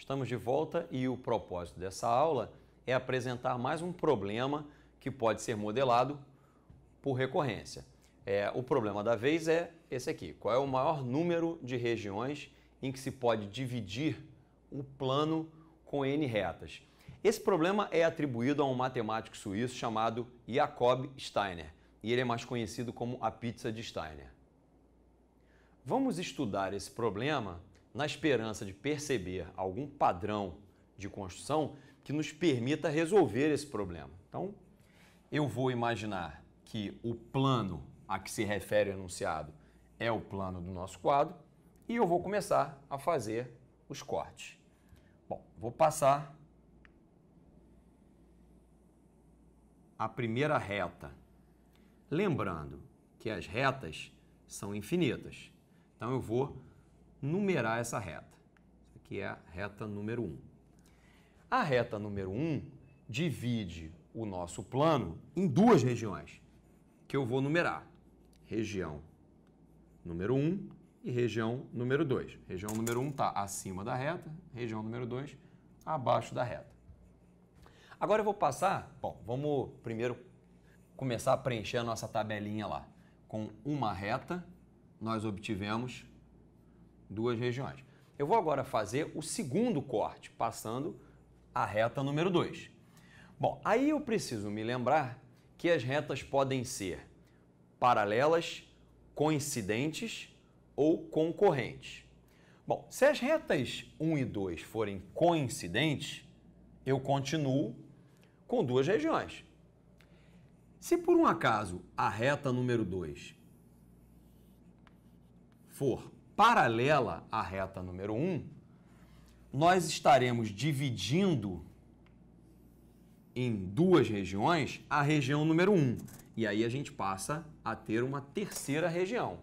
Estamos de volta e o propósito dessa aula é apresentar mais um problema que pode ser modelado por recorrência. É, o problema da vez é esse aqui: qual é o maior número de regiões em que se pode dividir o plano com n retas? Esse problema é atribuído a um matemático suíço chamado Jacob Steiner e ele é mais conhecido como a pizza de Steiner. Vamos estudar esse problema na esperança de perceber algum padrão de construção que nos permita resolver esse problema. Então, eu vou imaginar que o plano a que se refere o enunciado é o plano do nosso quadro e eu vou começar a fazer os cortes. Bom, vou passar a primeira reta. Lembrando que as retas são infinitas. Então eu vou numerar essa reta. Isso aqui é a reta número 1. A reta número 1 divide o nosso plano em duas regiões, que eu vou numerar. Região número 1 e região número 2. Região número 1 está acima da reta, região número 2 abaixo da reta. Agora eu vou passar, bom, vamos primeiro começar a preencher a nossa tabelinha lá. Com uma reta, nós obtivemos duas regiões. Eu vou agora fazer o segundo corte, passando a reta número 2. Bom, aí eu preciso me lembrar que as retas podem ser paralelas, coincidentes ou concorrentes. Bom, se as retas 1 e 2 forem coincidentes, eu continuo com duas regiões. Se por um acaso a reta número 2 for paralela à reta número 1, nós estaremos dividindo em duas regiões a região número 1. E aí a gente passa a ter uma terceira região.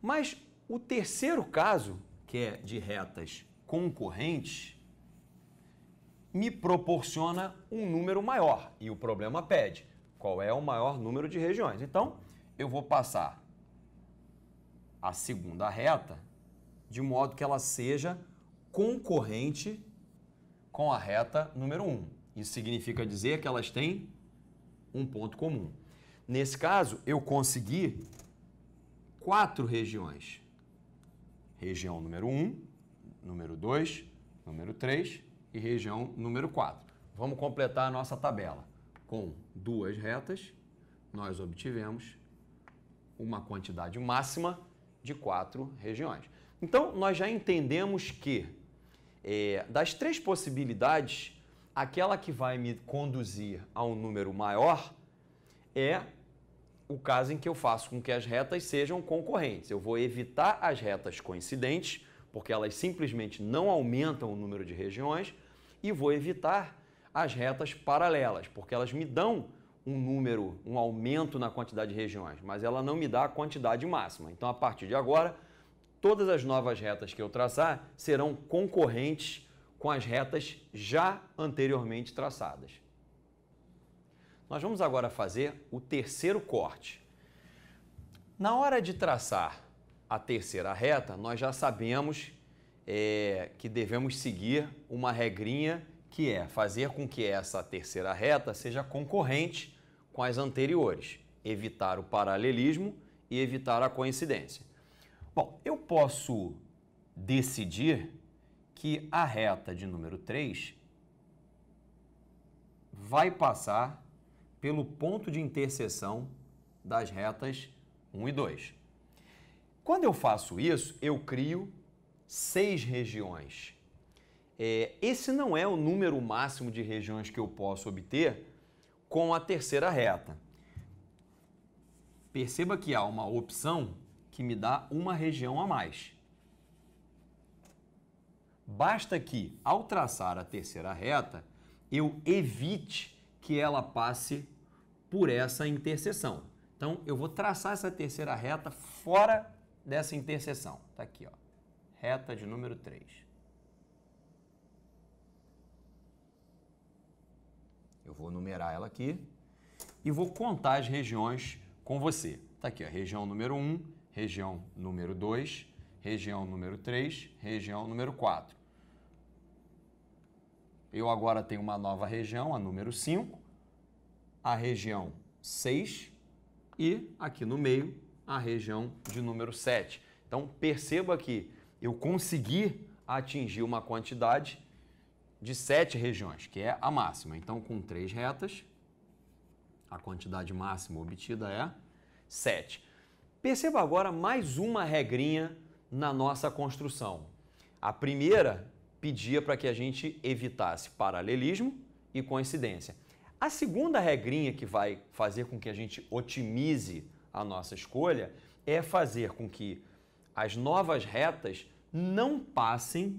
Mas o terceiro caso, que é de retas concorrentes, me proporciona um número maior e o problema pede qual é o maior número de regiões. Então, eu vou passar a segunda reta de modo que ela seja concorrente com a reta número 1. Isso significa dizer que elas têm um ponto comum. Nesse caso, eu consegui quatro regiões. Região número 1, número 2, número 3 e região número 4. Vamos completar a nossa tabela. Com duas retas, nós obtivemos uma quantidade máxima de quatro regiões. Então, nós já entendemos que é, das três possibilidades, aquela que vai me conduzir a um número maior é o caso em que eu faço com que as retas sejam concorrentes. Eu vou evitar as retas coincidentes, porque elas simplesmente não aumentam o número de regiões, e vou evitar as retas paralelas, porque elas me dão um número, um aumento na quantidade de regiões, mas ela não me dá a quantidade máxima. Então, a partir de agora, todas as novas retas que eu traçar serão concorrentes com as retas já anteriormente traçadas. Nós vamos agora fazer o terceiro corte. Na hora de traçar a terceira reta, nós já sabemos é, que devemos seguir uma regrinha que é fazer com que essa terceira reta seja concorrente com as anteriores, evitar o paralelismo e evitar a coincidência. Bom, eu posso decidir que a reta de número 3 vai passar pelo ponto de interseção das retas 1 e 2. Quando eu faço isso, eu crio seis regiões. É, esse não é o número máximo de regiões que eu posso obter, com a terceira reta. Perceba que há uma opção que me dá uma região a mais. Basta que, ao traçar a terceira reta, eu evite que ela passe por essa interseção. Então, eu vou traçar essa terceira reta fora dessa interseção. Está aqui, ó. reta de número 3. Eu vou numerar ela aqui e vou contar as regiões com você. Está aqui, a região número 1, região número 2, região número 3, região número 4. Eu agora tenho uma nova região, a número 5, a região 6 e aqui no meio a região de número 7. Então perceba que eu consegui atingir uma quantidade de sete regiões, que é a máxima. Então, com três retas, a quantidade máxima obtida é 7. Perceba agora mais uma regrinha na nossa construção. A primeira pedia para que a gente evitasse paralelismo e coincidência. A segunda regrinha que vai fazer com que a gente otimize a nossa escolha é fazer com que as novas retas não passem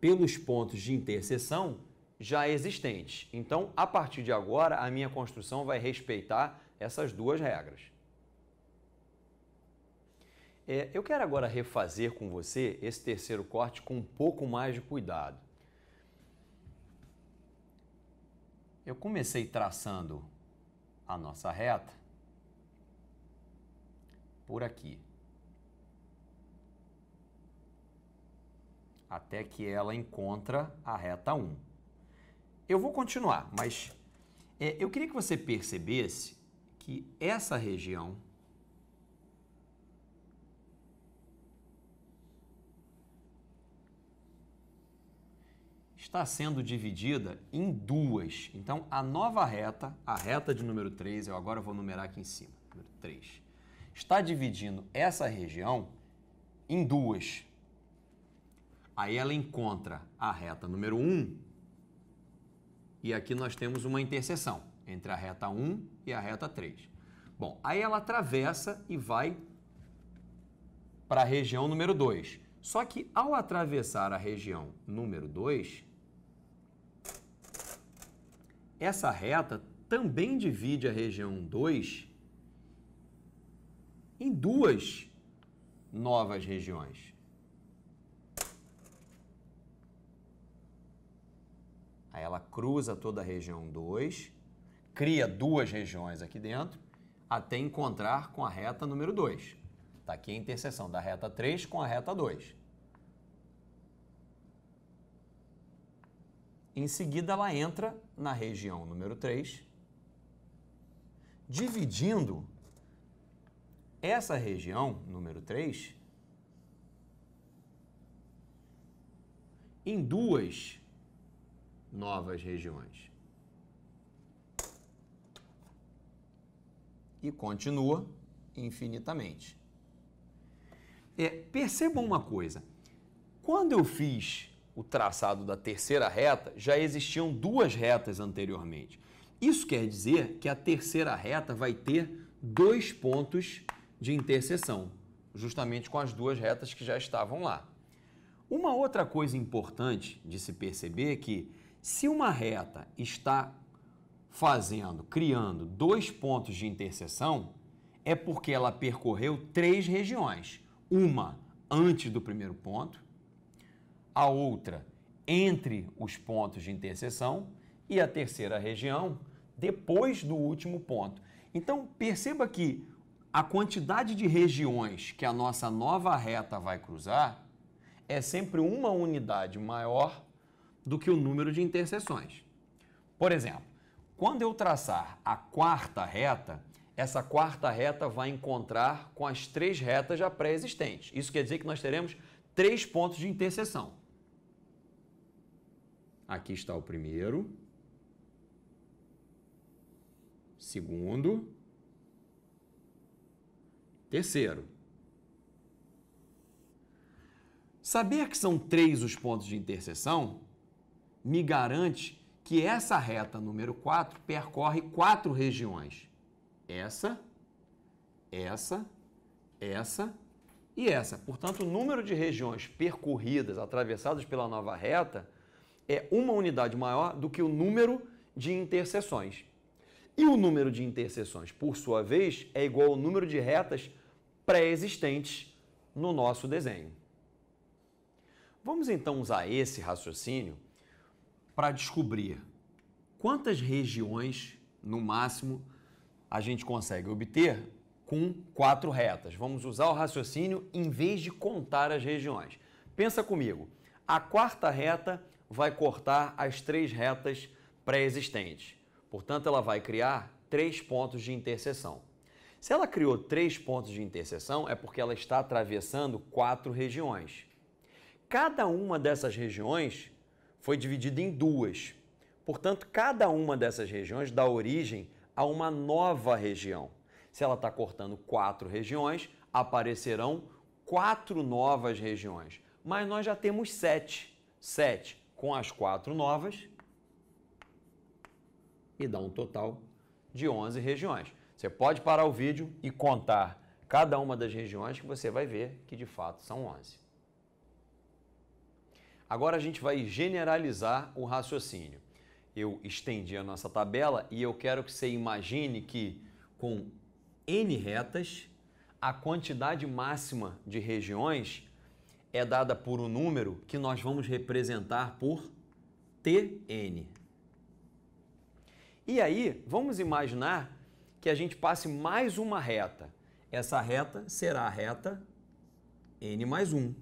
pelos pontos de interseção já existentes. Então, a partir de agora, a minha construção vai respeitar essas duas regras. É, eu quero agora refazer com você esse terceiro corte com um pouco mais de cuidado. Eu comecei traçando a nossa reta por aqui. até que ela encontra a reta 1. Eu vou continuar, mas é, eu queria que você percebesse que essa região está sendo dividida em duas. Então, a nova reta, a reta de número 3, eu agora vou numerar aqui em cima, número 3, está dividindo essa região em duas. Aí ela encontra a reta número 1 e aqui nós temos uma interseção entre a reta 1 e a reta 3. Bom, aí ela atravessa e vai para a região número 2. Só que ao atravessar a região número 2, essa reta também divide a região 2 em duas novas regiões. Aí ela cruza toda a região 2, cria duas regiões aqui dentro, até encontrar com a reta número 2. Está aqui a interseção da reta 3 com a reta 2. Em seguida, ela entra na região número 3, dividindo essa região, número 3, em duas regiões novas regiões. E continua infinitamente. É, percebam uma coisa. Quando eu fiz o traçado da terceira reta, já existiam duas retas anteriormente. Isso quer dizer que a terceira reta vai ter dois pontos de interseção, justamente com as duas retas que já estavam lá. Uma outra coisa importante de se perceber é que se uma reta está fazendo, criando dois pontos de interseção, é porque ela percorreu três regiões. Uma antes do primeiro ponto, a outra entre os pontos de interseção e a terceira região depois do último ponto. Então, perceba que a quantidade de regiões que a nossa nova reta vai cruzar é sempre uma unidade maior do que o número de interseções. Por exemplo, quando eu traçar a quarta reta, essa quarta reta vai encontrar com as três retas já pré-existentes. Isso quer dizer que nós teremos três pontos de interseção. Aqui está o primeiro, segundo, terceiro. Saber que são três os pontos de interseção me garante que essa reta número 4 percorre quatro regiões. Essa, essa, essa e essa. Portanto, o número de regiões percorridas, atravessadas pela nova reta, é uma unidade maior do que o número de interseções. E o número de interseções, por sua vez, é igual ao número de retas pré-existentes no nosso desenho. Vamos então usar esse raciocínio para descobrir quantas regiões, no máximo, a gente consegue obter com quatro retas. Vamos usar o raciocínio em vez de contar as regiões. Pensa comigo, a quarta reta vai cortar as três retas pré-existentes. Portanto, ela vai criar três pontos de interseção. Se ela criou três pontos de interseção, é porque ela está atravessando quatro regiões. Cada uma dessas regiões foi dividida em duas. Portanto, cada uma dessas regiões dá origem a uma nova região. Se ela está cortando quatro regiões, aparecerão quatro novas regiões. Mas nós já temos sete. Sete com as quatro novas e dá um total de 11 regiões. Você pode parar o vídeo e contar cada uma das regiões que você vai ver que de fato são 11. Agora a gente vai generalizar o raciocínio. Eu estendi a nossa tabela e eu quero que você imagine que com N retas, a quantidade máxima de regiões é dada por um número que nós vamos representar por Tn. E aí, vamos imaginar que a gente passe mais uma reta. Essa reta será a reta n mais 1.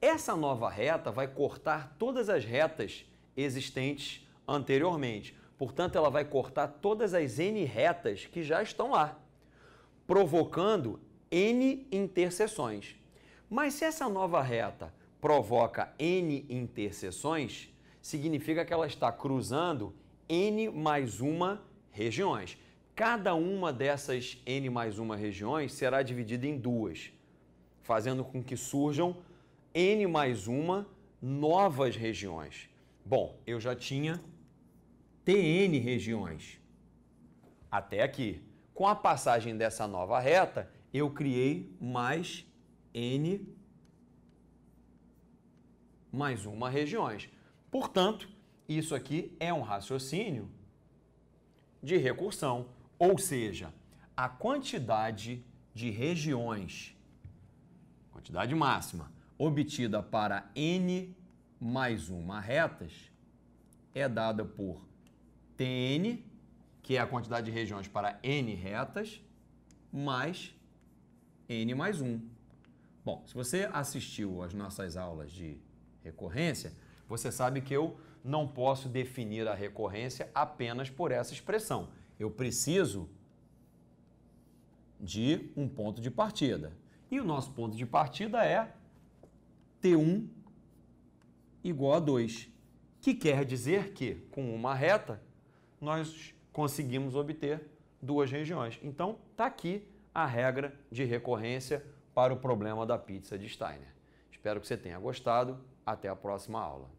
Essa nova reta vai cortar todas as retas existentes anteriormente. Portanto, ela vai cortar todas as N retas que já estão lá, provocando N interseções. Mas se essa nova reta provoca N interseções, significa que ela está cruzando N mais uma regiões. Cada uma dessas N mais uma regiões será dividida em duas, fazendo com que surjam N mais uma novas regiões. Bom, eu já tinha TN regiões até aqui. Com a passagem dessa nova reta, eu criei mais N mais uma regiões. Portanto, isso aqui é um raciocínio de recursão, ou seja, a quantidade de regiões, quantidade máxima, obtida para n mais uma retas é dada por Tn, que é a quantidade de regiões para n retas, mais n mais 1. Bom, se você assistiu às nossas aulas de recorrência, você sabe que eu não posso definir a recorrência apenas por essa expressão. Eu preciso de um ponto de partida. E o nosso ponto de partida é T1 igual a 2, que quer dizer que, com uma reta, nós conseguimos obter duas regiões. Então, está aqui a regra de recorrência para o problema da pizza de Steiner. Espero que você tenha gostado. Até a próxima aula.